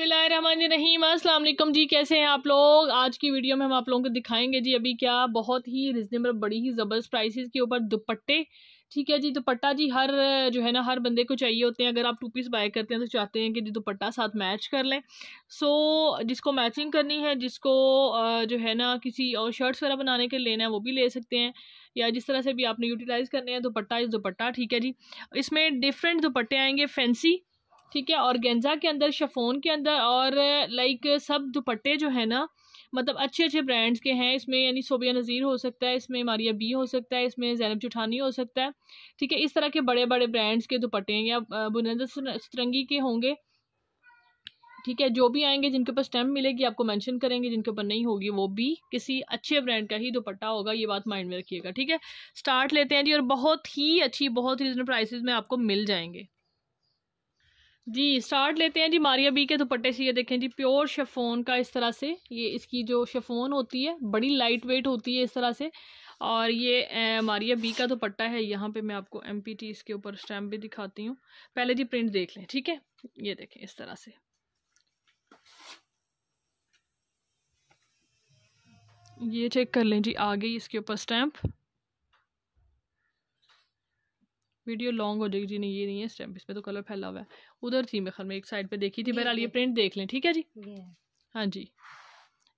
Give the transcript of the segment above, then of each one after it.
रहीम अस्सलाम जी कैसे हैं आप लोग आज की वीडियो में हम आप लोगों को दिखाएंगे जी अभी क्या बहुत ही रिजनेबल बड़ी ही ज़बरदस्त प्राइसेस के ऊपर दुपट्टे ठीक है जी दुपट्टा जी हर जो है ना हर बंदे को चाहिए होते हैं अगर आप टू पीस बाय करते हैं तो चाहते हैं कि जी दुपट्टा साथ मैच कर लें सो जिसको मैचिंग करनी है जिसको जो है ना किसी और शर्ट्स वगैरह बनाने के लेना है वो भी ले सकते हैं या जिस तरह से भी आपने यूटिलाइज़ करने हैं दुपट्टा इस दुपट्टा ठीक है जी इसमें डिफरेंट दुपट्टे आएंगे फैंसी ठीक है और गेंजा के अंदर शफोन के अंदर और लाइक सब दुपट्टे जो है ना मतलब अच्छे अच्छे ब्रांड्स के हैं इसमें यानी सोबिया नज़ीर हो सकता है इसमें मारिया बी हो सकता है इसमें जैनब जुठानी हो सकता है ठीक है इस तरह के बड़े बड़े ब्रांड्स के दुपट्टे या बुनंद सतरंगी के होंगे ठीक है जो भी आएंगे जिनके ऊपर स्टैम्प मिलेगी आपको मेंशन करेंगे जिनके ऊपर नहीं होगी वो भी किसी अच्छे ब्रांड का ही दुपट्टा होगा ये बात माइंड में रखिएगा ठीक है स्टार्ट लेते हैं जी और बहुत ही अच्छी बहुत रीजनेबल प्राइसेस में आपको मिल जाएंगे जी स्टार्ट लेते हैं जी मारिया बी के दुपट्टे से ये देखें जी प्योर शेफोन का इस तरह से ये इसकी जो शेफोन होती है बड़ी लाइट वेट होती है इस तरह से और ये ए, मारिया बी का दुपट्टा है यहाँ पे मैं आपको एम पी टी इसके ऊपर स्टैम्प भी दिखाती हूँ पहले जी प्रिंट देख लें ठीक है ये देखें इस तरह से ये चेक कर लें जी आ गई इसके ऊपर स्टैम्प वीडियो लॉन्ग हो जाएगी जी नहीं ये नहीं है स्टेप इसमें तो कलर फैला हुआ है उधर थी मैं खर में एक साइड पे देखी थी बहरहाल ये प्रिंट देख लें ठीक है जी हाँ जी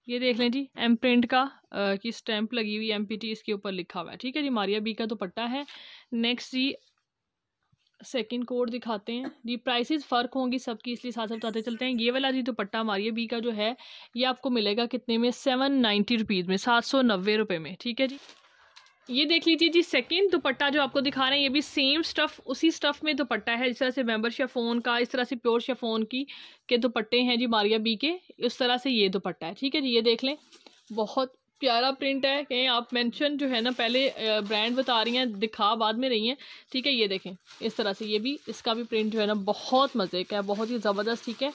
ये देख लें जी एम प्रिंट का आ, की स्टैंप लगी हुई एम पी टी इसके ऊपर लिखा हुआ है ठीक है जी मारिया बी का तो पट्टा है नेक्स्ट जी सेकेंड कोड दिखाते हैं जी प्राइसेस फ़र्क होंगी सबकी इसलिए साथ साथ बताते चलते हैं ये वाला जी दुपट्टा तो मारिया बी का जो है ये आपको मिलेगा कितने में सेवन नाइन्टी रुपीज़ में सात सौ नब्बे रुपये में ठीक है जी ये देख लीजिए जी सेकंड दुपट्टा जो आपको दिखा रहे हैं ये भी सेम स्टफ़ उसी स्टफ़ में दुपट्टा है जिस तरह से मेम्बर शेफोन का इस तरह से प्योर शेफोन की के दुपट्टे हैं जी मारिया बी के इस तरह से ये दुपट्टा है ठीक है जी ये देख लें बहुत प्यारा प्रिंट है कहीं आप मेंशन जो है ना पहले ब्रांड बता रही हैं दिखा बाद में रही हैं ठीक है ये देखें इस तरह से ये भी इसका भी प्रिंट जो है ना बहुत मज़े का है बहुत ही ज़बरदस्त ठीक है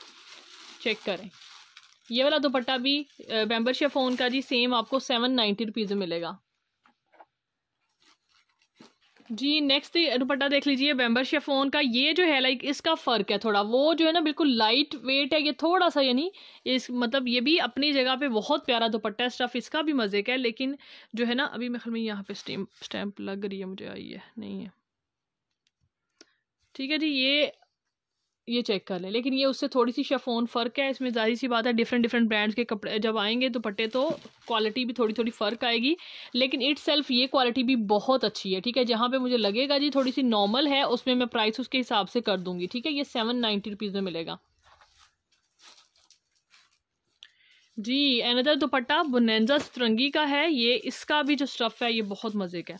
चेक करें ये वाला दुपट्टा भी मेम्बर शेफोन का जी सेम आपको सेवन नाइन्टी रुपीज़ में मिलेगा जी नेक्स्ट दुपट्टा देख लीजिए बेम्बर शेफोन का ये जो है लाइक इसका फ़र्क है थोड़ा वो जो है ना बिल्कुल लाइट वेट है ये थोड़ा सा यानी इस मतलब ये भी अपनी जगह पे बहुत प्यारा दुपट्टा है स्टफ़ इसका भी मज़े का है लेकिन जो है ना अभी मेरे ख्याल में यहाँ पे स्टैम्प स्टैम्प लग रही है मुझे आई है नहीं है ठीक है जी ये ये चेक कर लें लेकिन ये उससे थोड़ी सी शेफोन फ़र्क है इसमें जाहिर सी बात है डिफरेंट डिफरेंट ब्रांड्स के कपड़े जब आएंगे पट्टे तो क्वालिटी भी थोड़ी थोड़ी फ़र्क आएगी लेकिन इट सेल्फ ये क्वालिटी भी बहुत अच्छी है ठीक है जहाँ पे मुझे लगेगा जी थोड़ी सी नॉर्मल है उसमें मैं प्राइस उसके हिसाब से कर दूंगी ठीक है ये सेवन नाइन्टी रुपीज़ में मिलेगा जी एनदर दुपट्टा बुनैजा सतरंगी का है ये इसका भी जो स्टफ़ है ये बहुत मज़े का है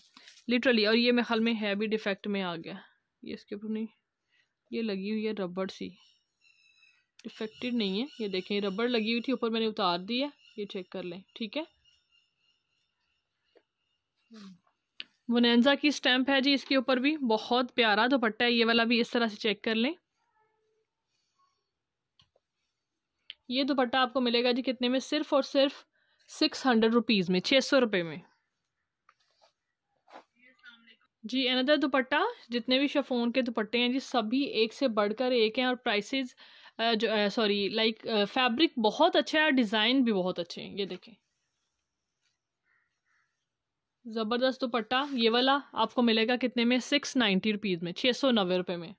लिटरली और ये मेरे में है भी डिफेक्ट में आ गया ये इसके ऊपर नहीं ये लगी हुई है रबड़ सी डिफेक्टेड नहीं है ये देखें रबड़ लगी हुई थी ऊपर मैंने उतार दी है ये चेक कर लें ठीक है वनेंजा की स्टैम्प है जी इसके ऊपर भी बहुत प्यारा दुपट्टा है ये वाला भी इस तरह से चेक कर लें ये दुपट्टा आपको मिलेगा जी कितने में सिर्फ और सिर्फ सिक्स हंड्रेड रुपीज़ में छः सौ रुपये में जी अनदर दुपट्टा जितने भी शफोन के दुपट्टे हैं जी सभी एक से बढ़कर एक हैं और प्राइसेस जो सॉरी लाइक फैब्रिक बहुत अच्छा है डिज़ाइन भी बहुत अच्छे हैं ये देखें ज़बरदस्त दुपट्टा ये वाला आपको मिलेगा कितने में सिक्स नाइन्टी रुपीज़ में छः सौ नब्बे रुपये में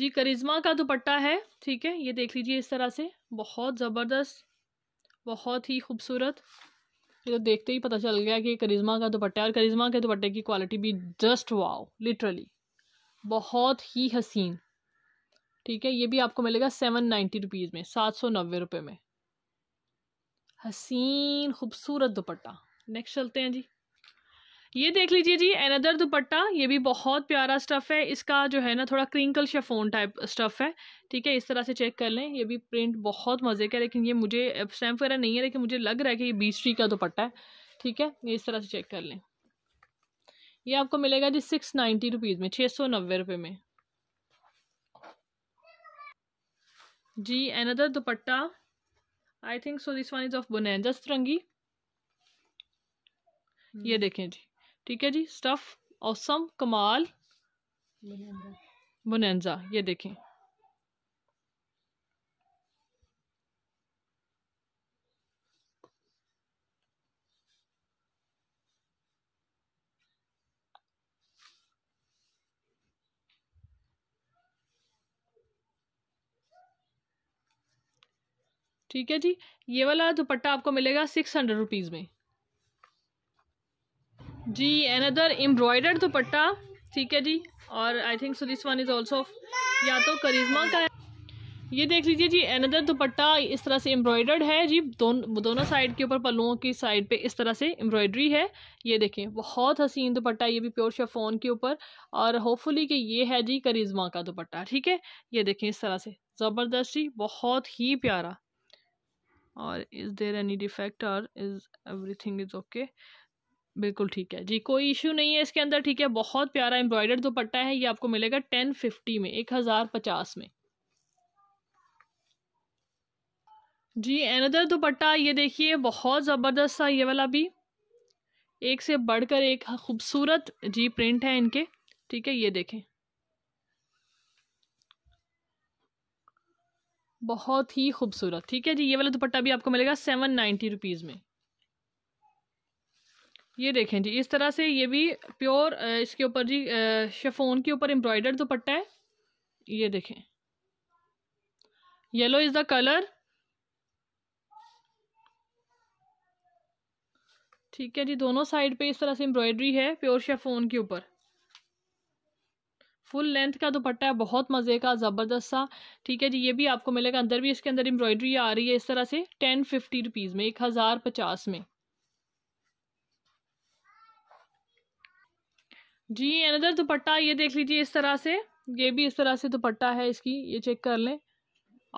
जी करिश्मा का दुपट्टा है ठीक है ये देख लीजिए इस तरह से बहुत ज़बरदस्त बहुत ही खूबसूरत ये तो देखते ही पता चल गया कि करिश्मा का दुपट्टा और करिश्मा के दुपट्टे की क्वालिटी भी जस्ट वाओ लिटरली बहुत ही हसीन ठीक है ये भी आपको मिलेगा सेवन नाइन्टी रुपीज़ में सात सौ नब्बे रुपये में हसीन खूबसूरत दुपट्टा नेक्स्ट चलते हैं जी ये देख लीजिए जी एनदर दुपट्टा ये भी बहुत प्यारा स्टफ़ है इसका जो है ना थोड़ा क्रिंकल शेफोन टाइप स्टफ़ है ठीक है इस तरह से चेक कर लें ये भी प्रिंट बहुत मज़े का लेकिन ये मुझे स्टैम्प वगैरह नहीं है लेकिन मुझे लग रहा है कि ये बीच ट्री का दुपट्टा है ठीक है ये इस तरह से चेक कर लें ये आपको मिलेगा जी सिक्स नाइन्टी रुपीज़ में छः सौ नब्बे रुपये में जी another dupatta I think so this one is of Bonanza रंगी ये हम्म। देखें जी ठीक है जी स्टफ औसम कमाल बुनैजा ये देखें ठीक है जी ये वाला दुपट्टा आपको मिलेगा सिक्स हंड्रेड रुपीज़ में जी अनदर एम्ब्रॉयडर्ड दुपट्टा ठीक है जी और I think so this one is also या तो करिश्मा का है ये देख लीजिए जी अनदर दुपट्टा इस तरह से एम्ब्रॉयडर्ड है जी दोनों दोनों साइड के ऊपर पल्लुओं की साइड पे इस तरह से एम्ब्रॉयडरी है ये देखें बहुत हसीन दुपट्टा ये भी प्योर शेफोन के ऊपर और होपफुली कि ये है जी करिज्मा का दुपट्टा ठीक है ये देखें इस तरह से ज़बरदस्त जी बहुत ही प्यारा और इज़ देर एनी डिफेक्ट और इज़ एवरी इज़ ओके बिल्कुल ठीक है जी कोई इशू नहीं है इसके अंदर ठीक है बहुत प्यारा एम्ब्रॉयडर दुपट्टा है ये आपको मिलेगा टेन फिफ्टी में एक हज़ार पचास में जी एनदर दुपट्टा ये देखिए बहुत ज़बरदस्त है ये वाला भी एक से बढ़कर एक खूबसूरत जी प्रिंट है इनके ठीक है ये देखें बहुत ही खूबसूरत ठीक है जी ये वाला दुपट्टा भी आपको मिलेगा सेवन नाइन्टी रुपीज़ में ये देखें जी इस तरह से ये भी प्योर इसके ऊपर जी शेफोन के ऊपर एम्ब्रॉयडर दुपट्टा है ये देखें येलो इज़ द कलर ठीक है जी दोनों साइड पे इस तरह से एम्ब्रॉयडरी है प्योर शेफोन के ऊपर फुल लेंथ का दुपट्टा है बहुत मज़े का ज़बरदस्त सा ठीक है जी ये भी आपको मिलेगा अंदर भी इसके अंदर एम्ब्रॉयडरी आ रही है इस तरह से टेन फिफ्टी रुपीज़ में एक हज़ार पचास में जी अनदर दुपट्टा ये देख लीजिए इस तरह से ये भी इस तरह से दुपट्टा है इसकी ये चेक कर लें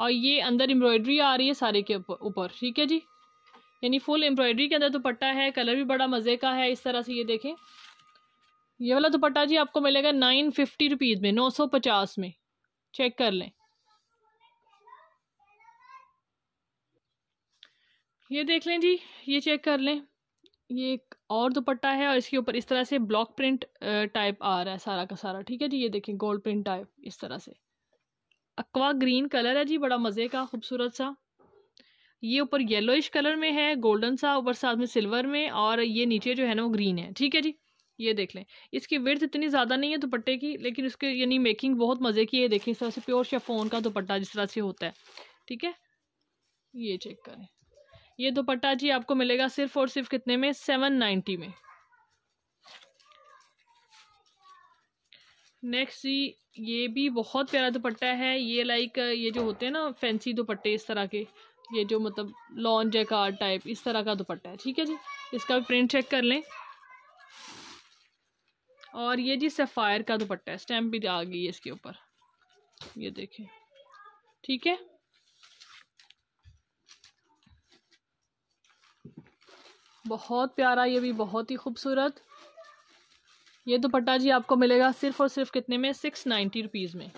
और ये अंदर एम्ब्रॉयडरी आ रही है सारे के ऊपर ठीक है जी यानी फुल एम्ब्रॉयडरी के अंदर दुपट्टा है कलर भी बड़ा मज़े का है इस तरह से ये देखें ये वाला दुपट्टा जी आपको मिलेगा नाइन फिफ्टी रुपीज़ में नौ सौ पचास में चेक कर लें ये देख लें जी ये चेक कर लें ये एक और दुपट्टा है और इसके ऊपर इस तरह से ब्लॉक प्रिंट टाइप आ रहा है सारा का सारा ठीक है जी ये देखें गोल्ड प्रिंट टाइप इस तरह से अक्वा ग्रीन कलर है जी बड़ा मज़े का खूबसूरत सा ये ऊपर येलोइश कलर में है गोल्डन सा ऊपर साथ में सिल्वर में और ये नीचे जो है ना वो ग्रीन है ठीक है जी ये देख लें इसकी विर्थ इतनी ज़्यादा नहीं है दुपट्टे की लेकिन उसके यानी मेकिंग बहुत मज़े की है देखें इस तरह से प्योर शेफोन का दुपट्टा जिस तरह से होता है ठीक है ये चेक करें ये दुपट्टा जी आपको मिलेगा सिर्फ और सिर्फ कितने में सेवन नाइन्टी में नेक्स्ट जी ये भी बहुत प्यारा दुपट्टा है ये लाइक ये जो होते हैं ना फैंसी दुपट्टे इस तरह के ये जो मतलब लॉन्ज जैकार टाइप इस तरह का दुपट्टा है ठीक है जी इसका भी प्रिंट चेक कर लें और ये जी सफ़ायर का दुपट्टा है स्टैम्प भी आ गई है इसके ऊपर ये देखें ठीक है बहुत प्यारा ये भी बहुत ही खूबसूरत ये दुपट्टा जी आपको मिलेगा सिर्फ और सिर्फ कितने में सिक्स नाइन्टी रुपीज़ में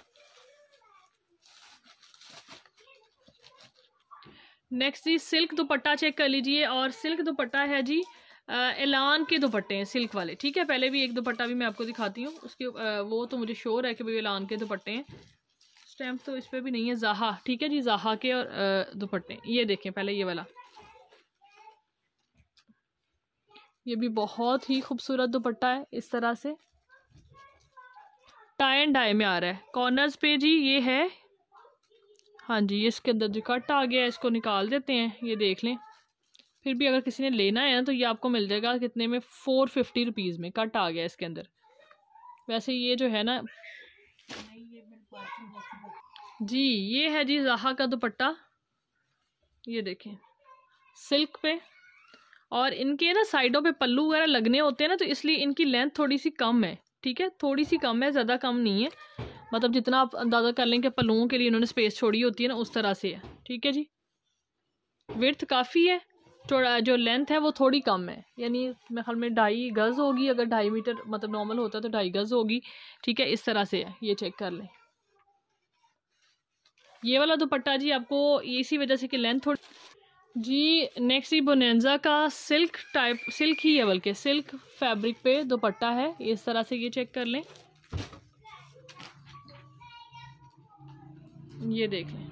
नेक्स्ट जी सिल्क दुपट्टा चेक कर लीजिए और सिल्क दुपट्टा है जी ऐलान के दुपट्टे हैं सिल्क वाले ठीक है पहले भी एक दुपट्टा भी मैं आपको दिखाती हूँ उसके आ, वो तो मुझे श्योर है कि भाई ऐलान के दुपट्टे हैं स्टैम्प तो इस पर भी नहीं है जहा ठीक है जी जहा के और दुपट्टे ये देखें पहले ये वाला ये भी बहुत ही खूबसूरत दुपट्टा है इस तरह से टाई एंड डाई में आ रहा है कॉर्नर्स पे जी ये है हाँ जी इसके अंदर जो कट आ गया है इसको निकाल देते हैं ये देख लें फिर भी अगर किसी ने लेना है ना तो ये आपको मिल जाएगा कितने में फ़ोर फिफ्टी रुपीज़ में कट आ गया इसके अंदर वैसे ये जो है ना जी ये है जी जहा का दुपट्टा ये देखें सिल्क पे और इनके ना साइडों पे पल्लू वगैरह लगने होते हैं ना तो इसलिए इनकी लेंथ थोड़ी सी कम है ठीक है थोड़ी सी कम है ज़्यादा कम नहीं है मतलब जितना आप अंदाज़ा कर लें कि पल्लुओं के लिए इन्होंने स्पेस छोड़ी होती है ना उस तरह से है ठीक है जी विर्थ काफ़ी है थोड़ा जो लेंथ है वो थोड़ी कम है यानी मेरे ख्याल में ढाई गज़ होगी अगर ढाई मीटर मतलब नॉर्मल होता है तो ढाई गज़ होगी ठीक है इस तरह से है ये चेक कर लें ये वाला दुपट्टा जी आपको इसी वजह से कि लेंथ थोड़ी जी नेक्स्ट ही बोनेंजा का सिल्क टाइप सिल्क ही है बल्कि सिल्क फैब्रिक पे दोपट्टा है इस तरह से ये चेक कर लें ये देख लें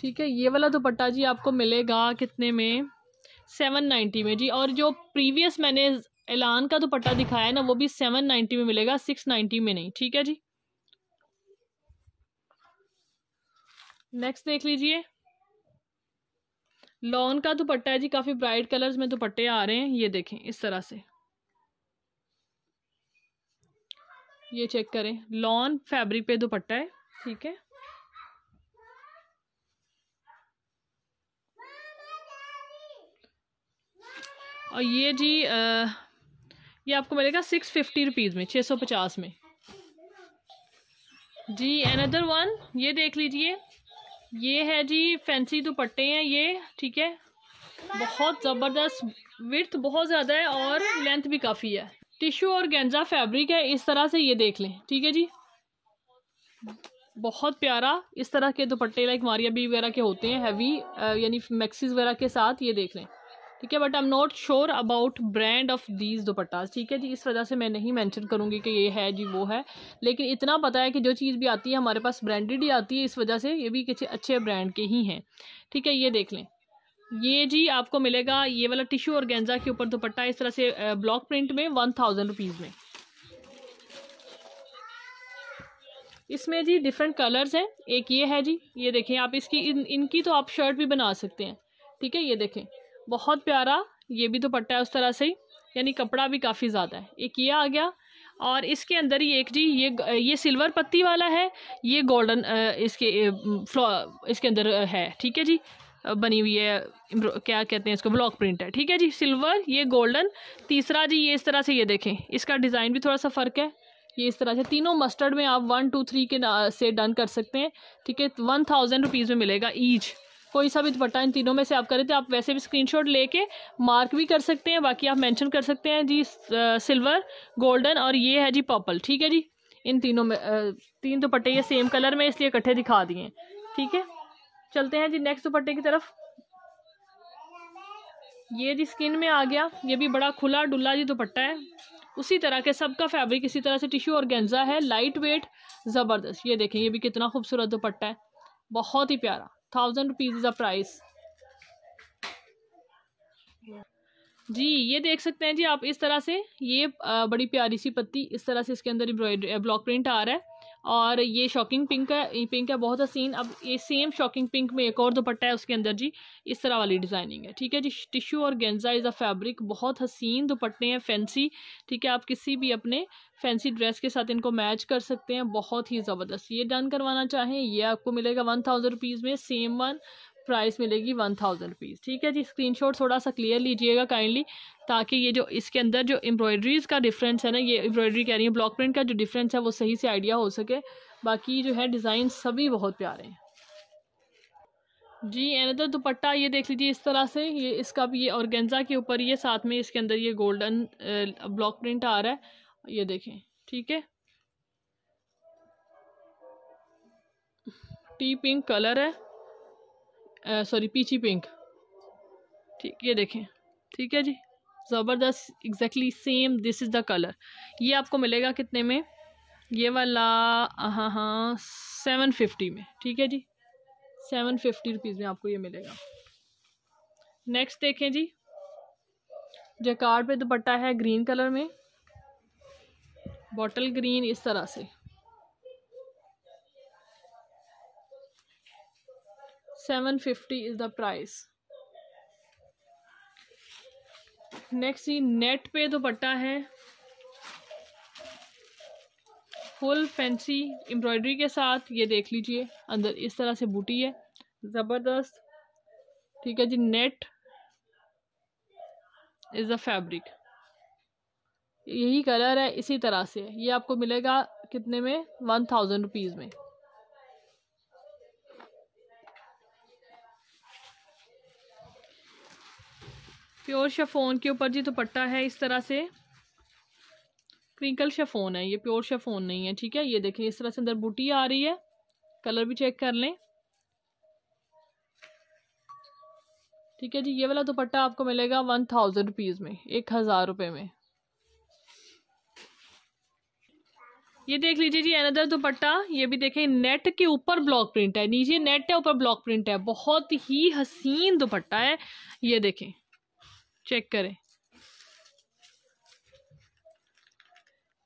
ठीक है ये वाला दुपट्टा जी आपको मिलेगा कितने में सेवन नाइन्टी में जी और जो प्रीवियस मैंने ऐलान का दुपट्टा दिखाया है ना वो भी सेवन नाइन्टी में मिलेगा सिक्स नाइन्टी में नहीं ठीक है जी नेक्स्ट देख लीजिए लॉन का दुपट्टा है जी काफ़ी ब्राइट कलर्स में दुपट्टे आ रहे हैं ये देखें इस तरह से ये चेक करें लॉन फैब्रिक पे दुपट्टा है ठीक है और ये जी आ, ये आपको मिलेगा सिक्स फिफ्टी रुपीज़ में छः सौ पचास में जी अनदर वन ये देख लीजिए ये है जी फैंसी दुपट्टे हैं ये ठीक है बहुत ज़बरदस्त विर्थ बहुत ज़्यादा है और लेंथ भी काफ़ी है टिश्यू और गेंजा फैब्रिक है इस तरह से ये देख लें ठीक है जी बहुत प्यारा इस तरह के दुपट्टे लाइक मारिया बी वगैरह के होते हैं हैवी यानी मैक्सीज वगैरह के साथ ये देख लें ठीक है but I am not sure about brand of these dupatta ठीक है जी इस वजह से मैं नहीं मैंशन करूँगी कि ये है जी वो है लेकिन इतना पता है कि जो चीज़ भी आती है हमारे पास ब्रांडेड ही आती है इस वजह से ये भी किसी अच्छे ब्रांड के ही हैं ठीक है ये देख लें ये जी आपको मिलेगा ये वाला टिश्यू और गेंजा के ऊपर दुपट्टा इस तरह से ब्लॉक प्रिंट में वन थाउजेंड रुपीज़ में इसमें जी डिफरेंट कलर्स हैं एक ये है जी ये देखें आप इसकी इन इनकी तो आप शर्ट भी बना सकते हैं ठीक है ये देखें बहुत प्यारा ये भी तो पट्टा है उस तरह से ही यानी कपड़ा भी काफ़ी ज़्यादा है एक ये आ गया और इसके अंदर ही एक जी ये ये सिल्वर पत्ती वाला है ये गोल्डन इसके इसके अंदर है ठीक है जी बनी हुई है क्या कहते हैं इसको ब्लॉक प्रिंट है ठीक है जी सिल्वर ये गोल्डन तीसरा जी ये इस तरह से ये देखें इसका डिज़ाइन भी थोड़ा सा फ़र्क है ये इस तरह से तीनों मस्टर्ड में आप वन टू थ्री के से डन कर सकते हैं ठीक है वन थाउजेंड रुपीज़ में मिलेगा ईच कोई सा भी दुपट्टा इन तीनों में से आप करें तो आप वैसे भी स्क्रीनशॉट लेके मार्क भी कर सकते हैं बाकी आप मेंशन कर सकते हैं जी सिल्वर गोल्डन और ये है जी पर्पल ठीक है जी इन तीनों में तीन दुपट्टे ये सेम कलर में इसलिए इकट्ठे दिखा दिए ठीक है चलते हैं जी नेक्स्ट दुपट्टे की तरफ ये जी स्किन में आ गया ये भी बड़ा खुला डुल्ला जी दुपट्टा है उसी तरह के सबका फैब्रिक इसी तरह से टिश्यू और गेंजा है लाइट वेट ज़बरदस्त ये देखें ये भी कितना खूबसूरत दुपट्टा है बहुत ही प्यारा thousand rupees is a price जी ये देख सकते हैं जी आप इस तरह से ये बड़ी प्यारी सी पत्ती इस तरह से इसके अंदर एम्ब्रॉयडरी ब्लॉक प्रिंट आ रहा है और ये शॉकिंग पिंक है पिंक है बहुत हसीन अब ये सेम शॉकिंग पिंक में एक और दुपट्टा है उसके अंदर जी इस तरह वाली डिज़ाइनिंग है ठीक है जी टिश्यू और गेंजा इज़ अ फैब्रिक बहुत हसीन दुपट्टे हैं फैंसी ठीक है आप किसी भी अपने फैंसी ड्रेस के साथ इनको मैच कर सकते हैं बहुत ही ज़बरदस्त ये डन करवाना चाहें ये आपको मिलेगा वन थाउजेंड रुपीज़ में सेम वन प्राइस मिलेगी वन थाउजेंड रुपीज़ ठीक है जी स्क्रीनशॉट थोड़ा सा क्लियर लीजिएगा काइंडली ताकि ये जो इसके अंदर जो एम्ब्रॉयडरीज़ का डिफरेंस है ना ये एम्ब्रॉयडरी कह रही है ब्लॉक प्रिंट का जो डिफरेंस है वो सही से आइडिया हो सके बाकी जो है डिज़ाइन सभी बहुत प्यारे हैं जी अदर दुपट्टा ये देख लीजिए इस तरह से ये इसका भी ये गेंजा के ऊपर ये साथ में इसके अंदर ये गोल्डन ब्लॉक प्रिंट आ रहा है ये देखें ठीक है टी पिंक कलर है सॉरी पीची पिंक ठीक ये देखें ठीक है जी ज़बरदस्त exactly same this is the colour ये आपको मिलेगा कितने में ये वाला हाँ हाँ सेवन फिफ्टी में ठीक है जी सेवन फिफ्टी रुपीज़ में आपको ये मिलेगा नेक्स्ट देखें जी जैकार्ड पे दुपट्टा है ग्रीन कलर में बॉटल ग्रीन इस तरह से seven fifty is the price next ये नेट पे दुपट्टा है फुल फैंसी एम्ब्रॉयडरी के साथ ये देख लीजिए अंदर इस तरह से बूटी है ज़बरदस्त ठीक है जी नेट इज़ द फैब्रिक यही कलर है इसी तरह से ये आपको मिलेगा कितने में वन थाउजेंड रुपीज़ में प्योर शेफोन के ऊपर जी दुपट्टा है इस तरह से क्रिंकल शेफोन है ये प्योर शेफोन नहीं है ठीक है ये देखें इस तरह से अंदर बूटी आ रही है कलर भी चेक कर लें ठीक है जी ये वाला दुपट्टा आपको मिलेगा वन थाउजेंड रुपीज़ में एक हज़ार रुपये में ये देख लीजिए जी अनदर दुपट्टा ये भी देखें नेट के ऊपर ब्लॉक प्रिंट है नीचे नेट है ऊपर ब्लॉक प्रिंट है बहुत ही हसीन दुपट्टा है ये देखें चेक करें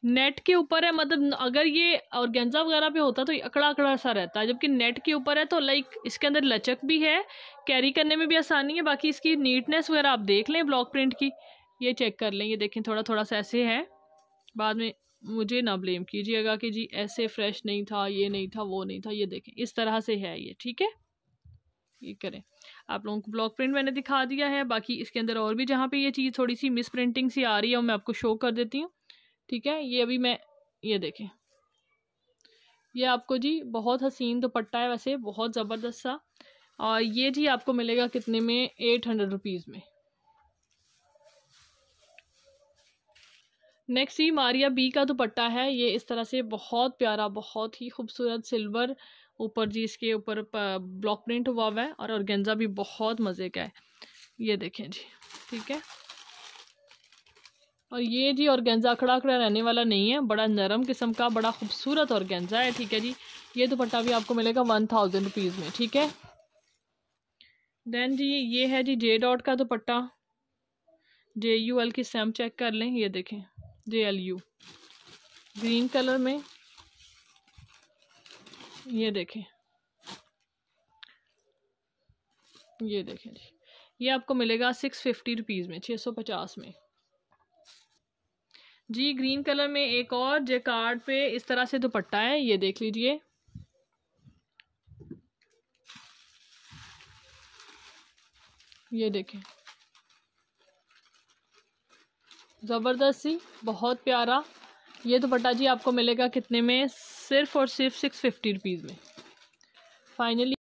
नेट के ऊपर है मतलब अगर ये ऑर्गेंजा वगैरह पे होता तो ये अकड़ा अकड़ा सा रहता है जबकि नेट के ऊपर है तो लाइक इसके अंदर लचक भी है कैरी करने में भी आसानी है बाकी इसकी नीटनेस वगैरह आप देख लें ब्लॉक प्रिंट की ये चेक कर लें ये देखें थोड़ा थोड़ा सा ऐसे है बाद में मुझे ना ब्लेम कीजिएगा कि जी ऐसे फ्रेश नहीं था ये नहीं था वो नहीं था ये देखें इस तरह से है ये ठीक है ये करें आप लोगों को ब्लॉक प्रिंट मैंने दिखा दिया है बाकी इसके अंदर और भी जहाँ पे ये चीज़ थोड़ी सी मिस प्रिंटिंग सी आ रही है वो मैं आपको शो कर देती हूँ ठीक है ये अभी मैं ये देखें ये आपको जी बहुत हसीन दुपट्टा है वैसे बहुत ज़बरदस्त सा और ये जी आपको मिलेगा कितने में एट हंड्रेड रुपीज़ में नेक्स्ट ही मारिया बी का दुपट्टा है ये इस तरह से बहुत प्यारा बहुत ही खूबसूरत सिल्वर ऊपर जी इसके ऊपर ब्लॉक प्रिंट हुआ हुआ है और ऑर्गेंजा भी बहुत मज़े का है ये देखें जी ठीक है और ये जी गेंजा खड़ा खड़ा रहने वाला नहीं है बड़ा नरम किस्म का बड़ा खूबसूरत गेंजा है ठीक है जी ये दुपट्टा भी आपको मिलेगा वन थाउजेंड रुपीज़ में ठीक है देन जी ये है जी जे डॉट का दुपट्टा जे यू एल की सेम चेक कर लें ये देखें J L U green colour में ये देखें ये देखें जी ये आपको मिलेगा सिक्स फिफ्टी रुपीज़ में छः सौ पचास में जी ग्रीन कलर में एक और जे कार्ड पे इस तरह से दुपट्टा है ये देख लीजिए ये देखें ज़बरदस्त सी बहुत प्यारा ये दुपट्टा जी आपको मिलेगा कितने में सिर्फ और सिर्फ सिक्स फिफ्टी रुपीज़ में फाइनली